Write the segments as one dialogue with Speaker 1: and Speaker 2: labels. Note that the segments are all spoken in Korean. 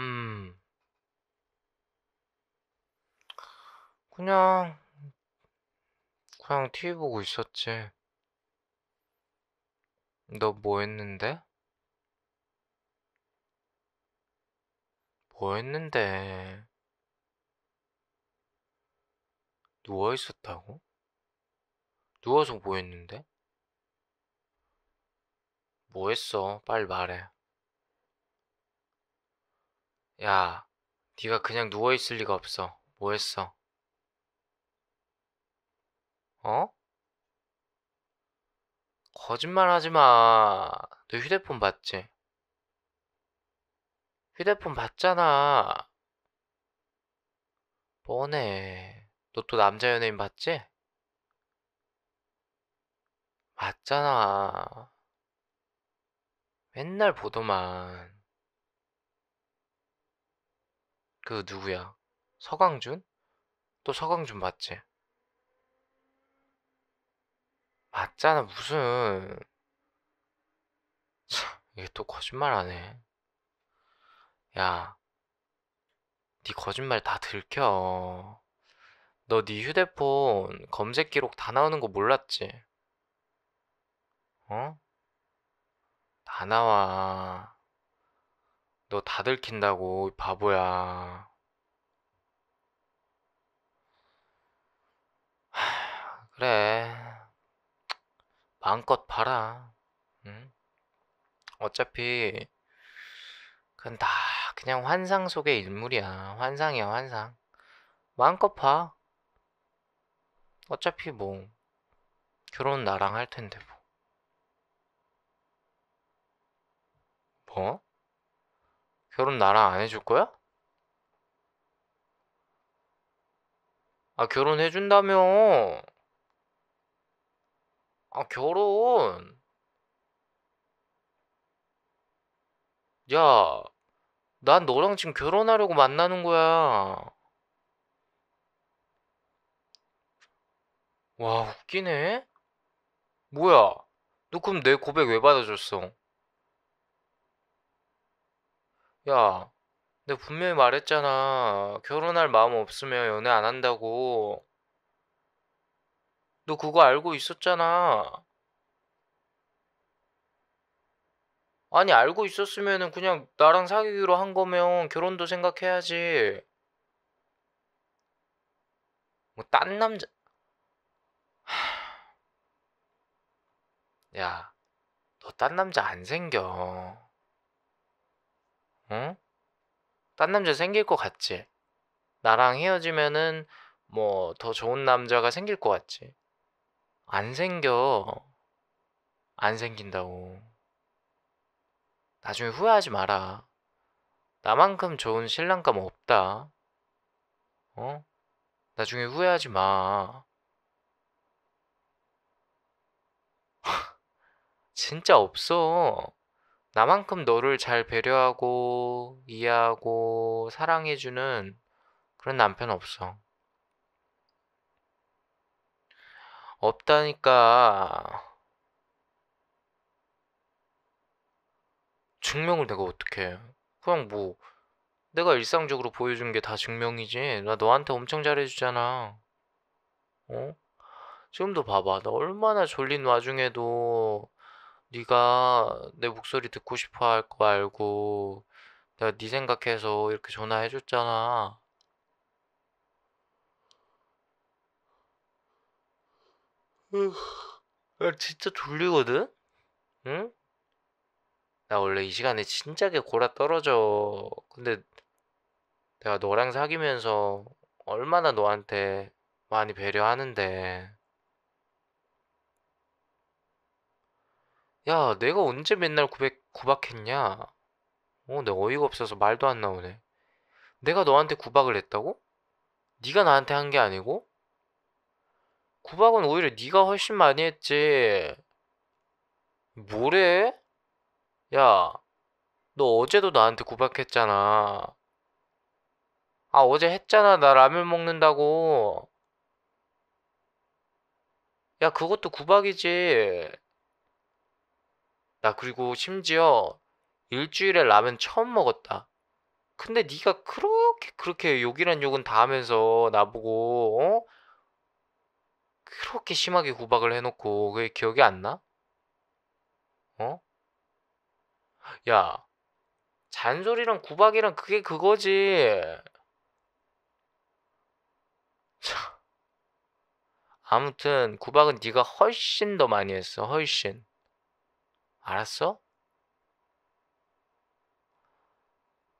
Speaker 1: 음. 그냥, 그냥 TV 보고 있었지. 너 뭐 했는데? 뭐 했는데? 누워 있었다고? 누워서 뭐 했는데? 뭐 했어? 빨리 말해. 야, 네가 그냥 누워있을 리가 없어. 뭐 했어? 어? 거짓말 하지 마. 너 휴대폰 봤지? 휴대폰 봤잖아. 뻔해. 너 또 남자 연예인 봤지? 맞잖아. 맨날 보더만. 그 누구야? 서강준? 또 서강준 맞지? 맞잖아 무슨 참 이게 또 거짓말하네 야네 거짓말 다 들켜 너 네 휴대폰 검색 기록 다 나오는 거 몰랐지? 어? 다 나와 너다 들킨다고 바보야 하, 그래 마음껏 봐라 응? 어차피 그건 다 그냥 환상 속의 인물이야 환상이야 환상 마음껏 봐 어차피 뭐 결혼 나랑 할 텐데 뭐 뭐? 결혼 나랑 안 해줄 거야? 아, 결혼해준다며. 아, 결혼. 야, 난 너랑 지금 결혼하려고 만나는 거야. 와, 웃기네? 뭐야? 너 그럼 내 고백 왜 받아줬어? 야, 내가 분명히 말했잖아. 결혼할 마음 없으면 연애 안 한다고. 너 그거 알고 있었잖아. 아니, 알고 있었으면 그냥 나랑 사귀기로 한 거면 결혼도 생각해야지. 뭐, 딴 남자. 야, 너 딴 남자 안 생겨. 어? 딴 남자 생길 것 같지? 나랑 헤어지면은 뭐 더 좋은 남자가 생길 것 같지? 안 생겨. 안 생긴다고. 나중에 후회하지 마라. 나만큼 좋은 신랑감 없다. 어? 나중에 후회하지 마. 진짜 없어. 나만큼 너를 잘 배려하고 이해하고 사랑해주는 그런 남편 없어. 없다니까 증명을 내가 어떻게 해? 그냥 뭐 내가 일상적으로 보여준 게 다 증명이지. 나 너한테 엄청 잘해주잖아. 어? 지금도 봐봐. 나 얼마나 졸린 와중에도 네가 내 목소리 듣고 싶어 할 거 알고 내가 네 생각해서 이렇게 전화해줬잖아. 나 진짜 졸리거든? 응? 나 원래 이 시간에 진작에 골아 떨어져. 근데 내가 너랑 사귀면서 얼마나 너한테 많이 배려하는데. 야, 내가 언제 맨날 구백, 구박했냐? 어, 내가 어이가 없어서 말도 안 나오네. 내가 너한테 구박을 했다고? 네가 나한테 한 게 아니고? 구박은 오히려 네가 훨씬 많이 했지. 뭐래? 야, 너 어제도 나한테 구박했잖아. 아, 어제 했잖아. 나 라면 먹는다고. 야, 그것도 구박이지. 나 그리고 심지어 일주일에 라면 처음 먹었다. 근데 네가 그렇게 그렇게 욕이란 욕은 다 하면서 나보고 어? 그렇게 심하게 구박을 해놓고 그게 기억이 안 나? 어? 야 잔소리랑 구박이랑 그게 그거지. 참. 아무튼 구박은 네가 훨씬 더 많이 했어. 훨씬. 알았어?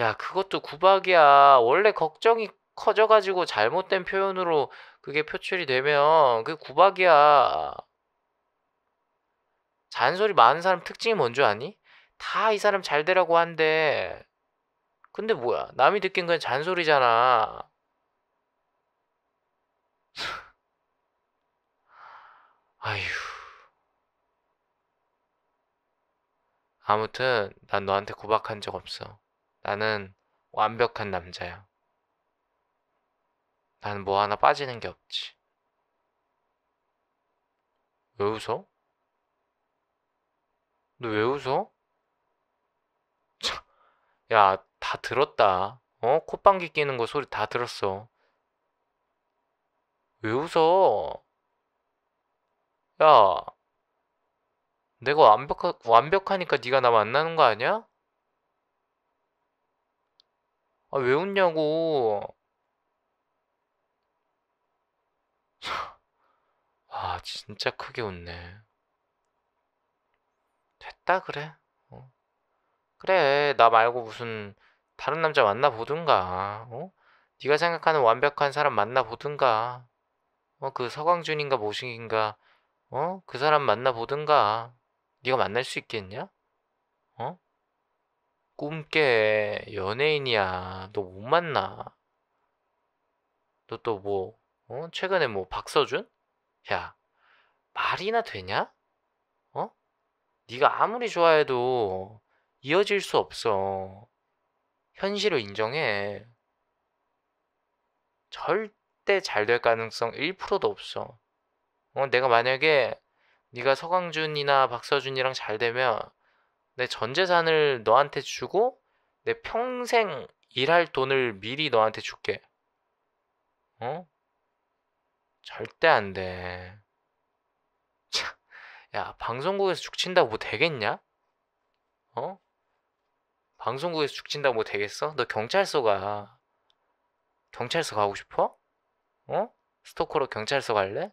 Speaker 1: 야, 그것도 구박이야. 원래 걱정이 커져가지고 잘못된 표현으로 그게 표출이 되면 그게 구박이야. 잔소리 많은 사람 특징이 뭔 줄 아니? 다 이 사람 잘 되라고 한대. 근데 뭐야? 남이 듣긴 그냥 잔소리잖아. 아무튼 난 너한테 구박한 적 없어. 나는 완벽한 남자야. 난 뭐 하나 빠지는 게 없지. 왜 웃어? 너 왜 웃어? 참, 야, 다 들었다. 어? 콧방귀 끼는 거 소리 다 들었어. 왜 웃어? 야, 내가 완벽하, 완벽하니까 네가 나 만나는 거 아니야? 아, 왜 웃냐고. 아, 진짜 크게 웃네. 됐다, 그래. 어. 그래, 나 말고 무슨 다른 남자 만나보든가. 어? 네가 생각하는 완벽한 사람 만나보든가. 어, 그 서광준인가 모신인가. 어? 그 사람 만나보든가. 네가 만날 수 있겠냐? 어? 꿈깨 연예인이야. 너 못 만나. 너 또 뭐, 어? 최근에 뭐 박서준? 야, 말이나 되냐? 어? 네가 아무리 좋아해도 이어질 수 없어. 현실을 인정해. 절대 잘 될 가능성 1%도 없어. 어, 내가 만약에 네가 서광준이나 박서준이랑 잘 되면 내 전 재산을 너한테 주고 내 평생 일할 돈을 미리 너한테 줄게. 어? 절대 안 돼. 참, 야, 방송국에서 죽친다고 뭐 되겠냐? 어? 방송국에서 죽친다고 뭐 되겠어? 너 경찰서 가. 경찰서 가고 싶어? 어? 스토커로 경찰서 갈래?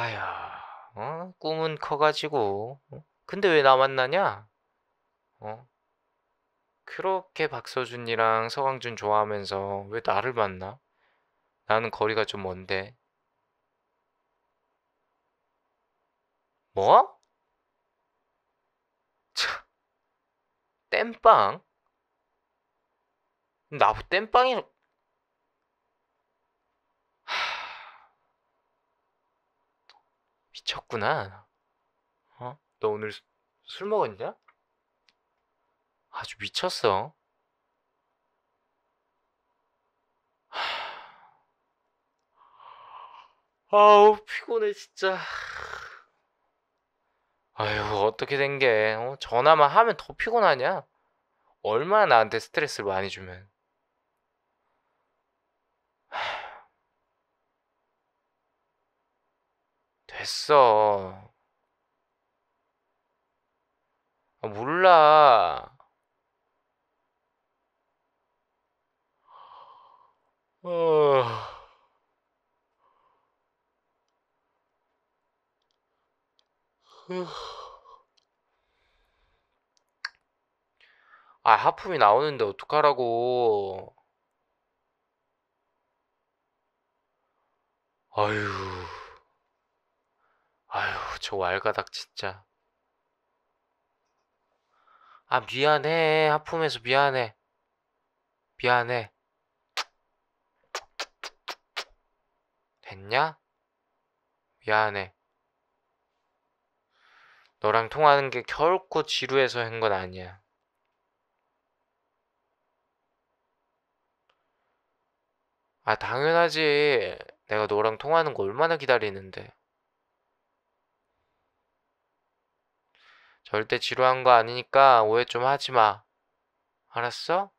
Speaker 1: 아야, 어? 꿈은 커가지고, 어? 근데 왜 나 만나냐? 어? 그렇게 박서준이랑 서광준 좋아하면서 왜 나를 만나? 나는 거리가 좀 먼데. 뭐? 참, 땜빵? 나 땜빵이 미쳤구나. 어? 너 오늘 수, 술 먹었냐? 아주 미쳤어. 아우 피곤해 진짜. 아유 어떻게 된 게? 어? 전화만 하면 더 피곤하냐? 얼마나 나한테 스트레스를 많이 주면. 됐어. 아, 몰라. 어... 아, 하품이 나오는데 어떡하라고. 아유. 저 왈가닥 진짜 아 미안해 하품해서 미안해 미안해 됐냐? 미안해 너랑 통하는 게 결코 지루해서 한 건 아니야 아 당연하지 내가 너랑 통하는 거 얼마나 기다리는데 절대 지루한 거 아니니까 오해 좀 하지 마. 알았어?